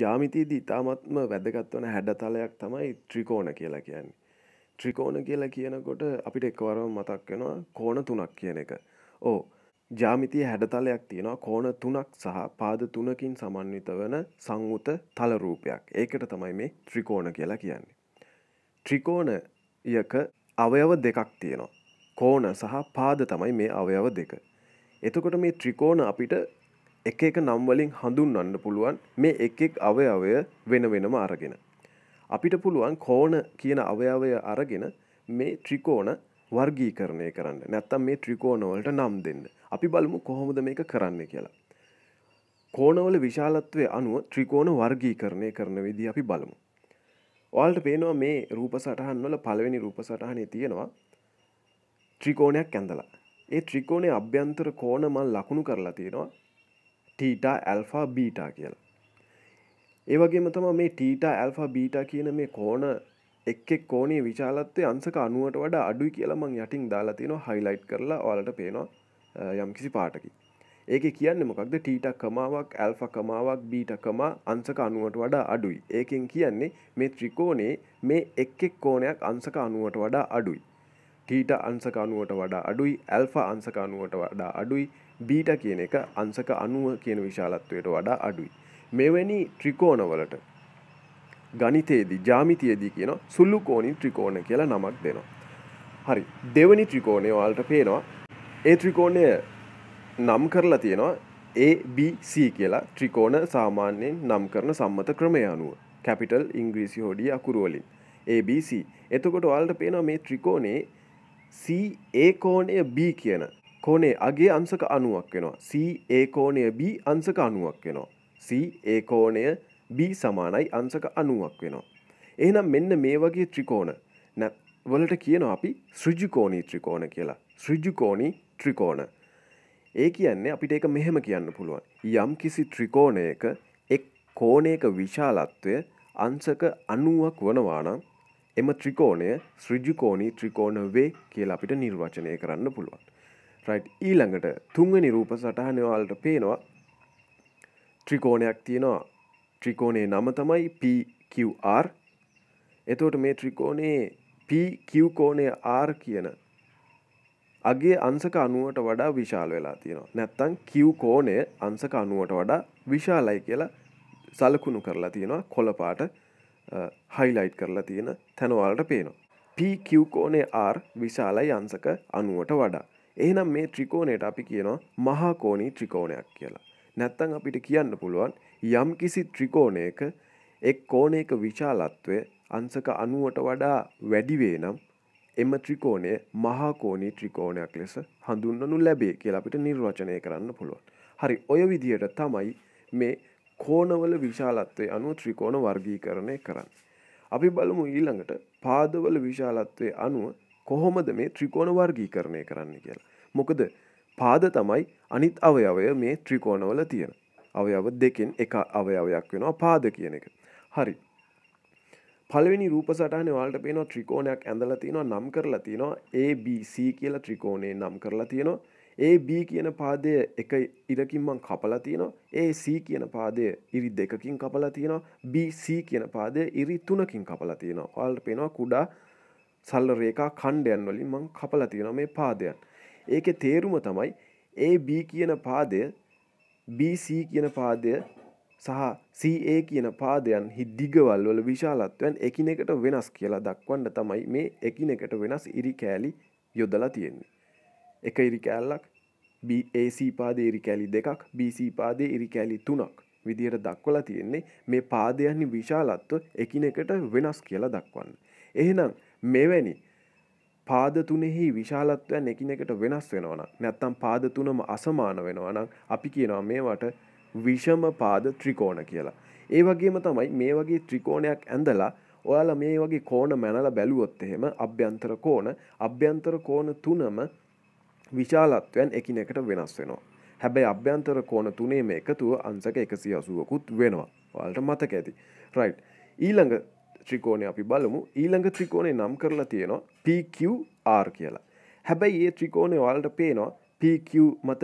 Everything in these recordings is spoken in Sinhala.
ජාමිතීද ඉතාමත්ම වැදගත් වන හැඩතලයක් තමයි ත්‍රිකෝණ කියලා කියන්නේ. ත්‍රිකෝණ කියලා කියනකොට අපිට එක්වරම මතක් වෙනවා කෝණ තුනක් කියන එක. ඕ ජාමිතිය හැඩතලයක් තියෙනවා කෝණ තුනක් සහ පාද තුනකින් සමන්විත වන සංවත තලරූපයක් ඒකට තමයි මේ ත්‍රිකෝණ කියලා කියන්නේ. ත්‍රිකෝණයක අවයව දෙකක් තියෙනවා. කෝණ සහ පාද තමයි මේ අවයව දෙක. එතකොට මේ ත්‍රිකෝණ අපිට එක එක නම්වලින් හඳුන්වන්න පුළුවන් මේ එකෙක් අවයවය වෙන වෙනම අරගෙන. අපිට පුළුවන් කෝන කියන අවයවය අරගෙන මේ ත්‍රිකෝණ වර්ගීකරණය කරන්න නැත්තම් මේ ත්‍රිකෝණවලට නම් දෙන්න. අපි බලමු කොහොමද මේක කරන්න කියලා. කෝනවල විශාලත්වය අනුව ත්‍රිකෝණ වර්ගීකරණය කරන විදි අපි බලමු. ඔයාලට පේනවා මේ රූප සටහන්වල පළවෙනි රූප සටහනේ තියෙනවා ත්‍රිකෝණයක් ඇඳලා. ඒ ත්‍රිකෝණේ අභ්‍යන්තර කෝණ මල් ලකුණු කරලා තියෙනවා ටීට ඇල්ෆා බීට කියලා ඒවගේම තම මේ ටීට ඇල්ෆා බීට කියන මේ කෝන එක්ෙක් කෝනේ විශාලත්තේ අන්සක අනුවට වඩ අඩුයි කියලමං යටින් දාලාතින හයිලයිට් කරලා ඔලට පේනවා යම්කිසි පාටකි ඒක කියන්න මොකක්ද ටීටක් කමාවක් ඇල්ෆ කමාවක් බීටකමා අන්සක අනුවට වඩා අඩුයි ඒකෙන් කියන්නේ මේ ත්‍රිකෝනේ මේ එක්ෙක් කෝනයක් අන්සක අනුවට වඩා අඩුයි ටීට අන්සක අනුවට වඩා අඩුයි ඇල්ෆා අන්සක අනුවට වඩා අඩුයි බීට කියන එක අන්සක අනුව කියන විශාලත්වයට වඩා අඩුයි මෙවැනි ත්‍රිකෝණවලට ගනිතයේදී ජාමිතියදී කියන සුල්ලු කෝණින් ත්‍රිකෝණ කියලා නමක් දෙනවා හරි දෙවනි ත්‍රිකෝණය ඔයාලට පේනවා ඒ ත්‍රිකෝණය නම් කරලා තියෙනවා ABC කියලා ත්‍රිකෝණ සාමාන්‍යයෙන් නම් කරන සම්මත ක්‍රමය අනුව කැපිටල් ඉංග්‍රීසි හොඩිය අකුරුවලින් ABC එතකොට ඔයාලට පේනවා මේ ත්‍රිකෝණේ ඒ කෝණය B කියන කෝනේ අගේ අංසක අනුවක් වෙනවා ඒ කෝණය B අංසක අනුවක් වෙනවා ඒ කෝණය B සමානයි අංසක අනුවක් වෙනවා එහෙනම් මෙන්න මේ වගේ ත්‍රිකෝණ වලට කියන අපි සෘජිකෝණී ත්‍රිකෝණ කියලා සෘජිකෝණී ත්‍රිකෝණ ඒ කියන්නේ අපිට එක මෙහෙම කියන්න පුළුවන් යම් කිසි ත්‍රිකෝණයක එක් කෝණයක විශාලත්වය අංසක අනුවක් වනවානම් එම ත්‍රිකෝණය ශ්‍රජිකෝණී ත්‍රිකෝණ වේ කියලා අපිට නිර්වචනය කරන්න පුළුවන්. රයි් ඊළඟට තුන්වනි රූප සටහනවාලට පේනවා ත්‍රිකෝණයක් තියෙනවා ත්‍රිකෝණේ නම තමයි PQR එතෝට මේ ත්‍රිකෝණයේ පකෝණය R කියන අගේ අන්සක අනුවට වඩා විශාල වෙලා තියෙනවා නැත්තං කිව් කෝණය අන්සක අනුවට වඩා විශාලයි කියලා සලකුණු කරලා තියෙනවා කොළපාට හයිලයිට් කරලා තියෙන තැනවාලට පේනවා. PQ කෝනේ R විශාලයි අංසක අනුවට වඩා. එහෙනම් මේ ත්‍රිකෝණයට අපි කියනවා මහාකෝණී ත්‍රිකෝණයක් කියලා. නැත්තං අපිට කියන්න පුළුවන් යම් කිසි ත්‍රිකෝණයක එක් කෝණයක විශාලත්වය අංසක අනුවට වඩා වැඩිවේ නම් එම ත්‍රිකෝණය මහාකෝණී ත්‍රිකෝණයක් ලෙස හඳුන්වනු ලැබේ කියලා අපිට නිර්වචනය කරන්න පුළුවන්. හරි ඔය විදියට තමයි මේ කෝනවල විශාලත්වය අනුව ත්‍රිකෝණ වර්ගීකරණය කරන්න. අපි බලමු ඊළඟට පාදවල විශාලත්වය අනුව කොහොමද මේ ත්‍රිකෝණ වර්ගීකරණය කරන්න කියලා. මොකද පාද තමයි අනිත් අවයවය මේ ත්‍රිකෝණවල තියෙන. අවයව දෙකෙන් එක අවයවයක් වෙනවා පාද කියන එක. හරි. පළවෙනි රූප සටහනේ ඔයාලට පේනවා ත්‍රිකෝණයක් ඇඳලා තියෙනවා නම් කරලා තියෙනවා ABC කියලා ත්‍රිකෝණේ නම් කරලා තියෙනවා. ඒ B කියන පාදය එක ඉරකින් මං කපලා තියෙනවා ඒ C කියන පාදය ඉරි දෙකකින් කපලා තියෙනවා BC කියන පාදය ඉරි තුනකින් කපලා තියෙනවා ඔයාලට පේනවා කුඩා සල්ල රේඛා ඛණ්ඩයන් වලින් මං කපලා තියෙනවා මේ පාදයන්. ඒකේ තේරුම තමයි AB කියන පාදය BC කියන පාදය සහ CA කියන පාදයන් හි දිගවල් වල විශාලත්වයන් එකිනෙකට වෙනස් කියලා දක්වන්න තමයි මේ එකිනෙකට වෙනස් ඉරි කෑලි යොදලා තියෙන්නේ. එක ඉරි කෑල්ලක් BAC පාදේ ඉරිකැලි දෙකක් BC පාදේ ඉරිකැලි තුනක් විදියට දක්වලා තියෙන්නේ මේ පාදයන්හි විශාලත්ව එකිනෙකට වෙනස් කියලා දක්වන්න. එහෙනම් මෙවැනි පාද තුනෙහි විශාලත්වයන් එකිනෙකට වෙනස් වෙනවන නැත්තම් පාද තුනම අසමාන වෙනවනම් අපි කියනවා මේවට විෂම පාද ත්‍රිකෝණ කියලා. ඒ වගේම තමයි මේ වගේ ත්‍රිකෝණයක් ඇඳලා ඔයාලා මේ වගේ කෝණ මැනලා බැලුවොත් එහෙම අභ්‍යන්තර කෝණ අභ්‍යන්තර කෝණ තුනම විශාලත්වයන් එකිනෙකට වෙනස් වෙනවා. හැබැයි අභ්‍යන්තර කෝන තුනේම එකතුව අන්සක එකසි අසුවකුත් වෙනවා වලට මතක ඇති. රයි් ඊළඟ ත්‍රිකෝණය අපි බලමු ඊළඟ ත්‍රිකෝණය නම් කරලා තියෙනවා PQR කියලා. හැබැයි ඒ ත්‍රිකෝණය වලට පේනවා PQ මත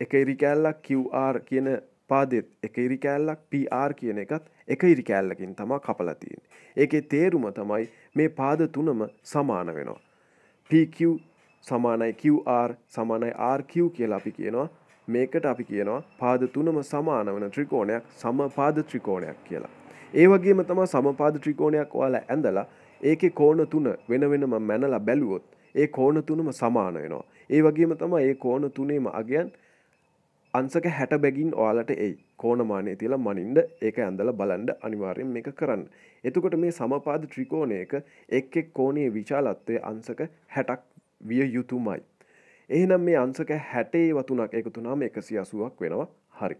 එක ඉරිකෑල්ලක් QR කියන පාදෙත් එක ඉරිකෑල්ලක් PR කියන එකත් එක ඉරිකෑල්ලකින් තමා කපලතියෙන්. ඒකේ තේරුම තමයි මේ පාද තුනම සමාන වෙනවා. PQ සමානයි QR සමානයි RQ කියලා අපි කියනවා මේකට අපි කියනවා පාද තුනම සමාන වන ත්‍රිකෝණයක් සමපාද ත්‍රිකෝණයක් කියලා. ඒ වගේම තම සමපාද ත්‍රිකෝණයක් ඔයාලා ඇඳලා ඒකේ කෝණ තුන වෙන වෙනම මැනලා බැලුවොත් ඒ කෝණ තුනම සමාන වෙනවා. ඒ වගේම තමයි ඒ කෝණ තුනේම අගයන් අංශක 60 බැගින් ඔයාලට එයි. කෝණමානය තියලා මනින්ද ඒක ඇඳලා බලන්න අනිවාර්යෙන් මේක කරන්න. එතකොට මේ සමපාද ත්‍රිකෝණයක එක් එක් කෝණයේ විශාලත්වය අංශක 60ක් විය යුතුමයි. එහෙනම් මේ අංසක හැටේ වතුනක් එකතුනාම එකසි අසුවක් වෙනවා හරි.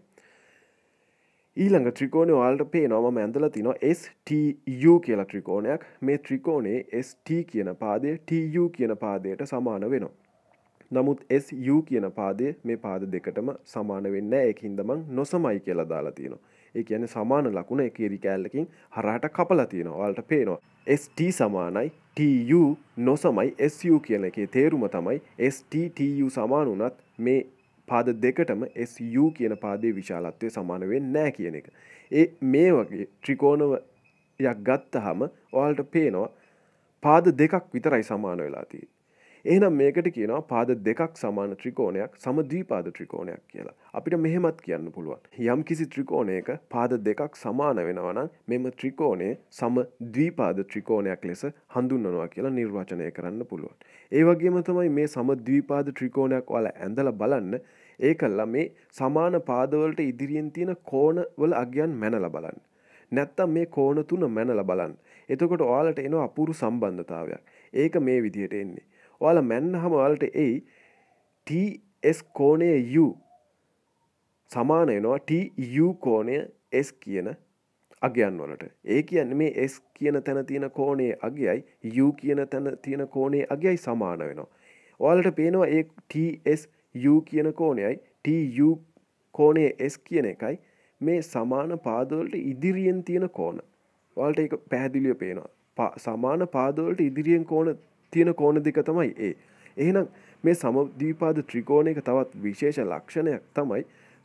ඊළඟ ත්‍රිකෝණය වාල්ට පේ නොම ඇඳල තින STU කියලා ත්‍රිකෝණයක් මේ ත්‍රිකෝණේ ST කියන පාදය TU කියන පාදයට සමාන වෙනවා. නමුත් SU කියන පාදය මේ පාද දෙකටම සමාන වෙන්න ඒකින්දමං නොසමයි කියලා දාලා තියෙනවා. ඒ කියන සමාන ලකුණ එක රිකෑල්ලකින් හරහට කපලා තියෙනවා ල්ට පේනවා ST සමානයි TU නොසමයි SU කියන එකේ තේරුම තමයි STTU සමාන වනත් මේ පාද දෙකටම SU කියන පාදේ විශාලත්වය සමානවෙන් නෑ කියන එක ඒ මේ වගේ ත්‍රිකෝණවයක් ගත්තහම ඔයාල්ට පේනවා පාද දෙකක් විතරයි සමාන වෙලා තිී එහනම් මේකට කියනවා පාද දෙකක් සමාන ත්‍රිකෝණයක් සමදීපාද ත්‍රිකෝණයක් කියලා. අපිට මෙහෙමත් කියන්න පුළුවන්. යම් කිසි ත්‍රිකෝණයක පාද දෙකක් සමාන වෙනවනම් මෙම ත්‍රිකෝණය සම ද්වීපාද ත්‍රිකෝණයක් ලෙස හඳුන්වනවා කියලා නිර්වචනය කරන්න පුළුවන්. ඒ වගේම තමයි මේ සම ද්වීපාද ත්‍රිකෝණයක් ඔයාලා ඇඳලා බලන්න ඒ කල්ලා මේ සමාන පාදවලට ඉදිරියෙන් තියෙන කෝණවල අගයන් මැනලා බලන්න. නැත්තම් මේ කෝණ තුන මැනලා බලන්න. එතකොට ඔයාලට එන අපූරු සම්බන්ධතාවයක්. ඒක මේ විදිහට එන්නේ. ඔයාල මැන්න හම වලට එයි ටස් කෝනය යු සමාන වෙනවා ටU කෝනය S කියන අගයන් වලට ඒ කියන්න මේ S කියන තැන තියෙන කෝනේ අගයයි U කියන තැන තියෙන කෝනේ අගයයි සමාන වෙනවා ඔයාලට පේනවා ඒ TS U කියන කෝනයයි TU කෝනේ S කියන එකයි මේ සමාන පාදවලට ඉදිරියෙන් තියෙන කෝන වලට එක පැහැදිලිය පේනවා සමාන පාදවලට ඉදිරියෙන් කෝන තියෙන කෝණ දෙක තමයි ඒ. එහෙනම් මේ සමදීපාද ත්‍රිකෝණයක තවත් විශේෂ ලක්ෂණයක් තමයි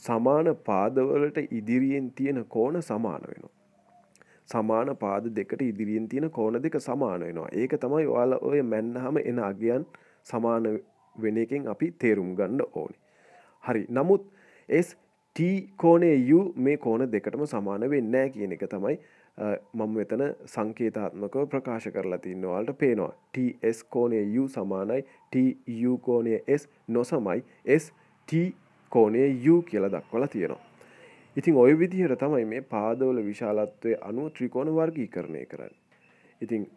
සමාන පාදවලට ඉදිරියෙන් තියෙන කෝණ සමාන වෙනවා. සමාන පාද දෙකට ඉදිරියෙන් තියෙන කෝණ දෙක සමාන වෙනවා. ඒක තමයි ඔයාලා ඔය මැන්නහම එන අගයන් සමාන වෙන එකෙන් අපි තේරුම් ගන්න ඕනේ. හරි. නමුත් S T කෝණේ U මේ කෝණ දෙකටම සමාන වෙන්නේ නැහැ කියන එක තමයි මම මෙතන සංකේතාත්මකව ප්‍රකාශ කරලා තින්නවාලට පේනවා TS කෝනය U සමානයි TU කෝනය S නොසමයි ST කෝනය U කියලා දක්වලා තියෙනවා. ඉතින් ඔය විදිහට තමයි මේ පාදවල විශාලත්වය අනුව ත්‍රිකෝණ වර්ගී කරණය කරන්න. ඉතින්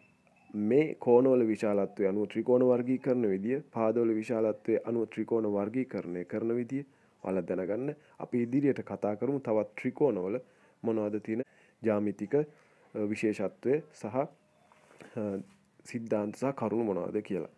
මේ කෝනෝල විශාලත්වය අනුව ත්‍රිකෝණ වර්ගී කරන විදිිය පාදවල විශාලත්වය අනුව ත්‍රිකෝණ වර්ගී කරණය කරන විදිිය වල දැනගන්න අපි ඉදිරියට කතා කරමු තවත් ත්‍රිකෝණවල මොනවද තියෙන ජාමිතික විශේෂත්වය සහ සිද්ධාන්ත සහ කරුණු මොනවද කියලා.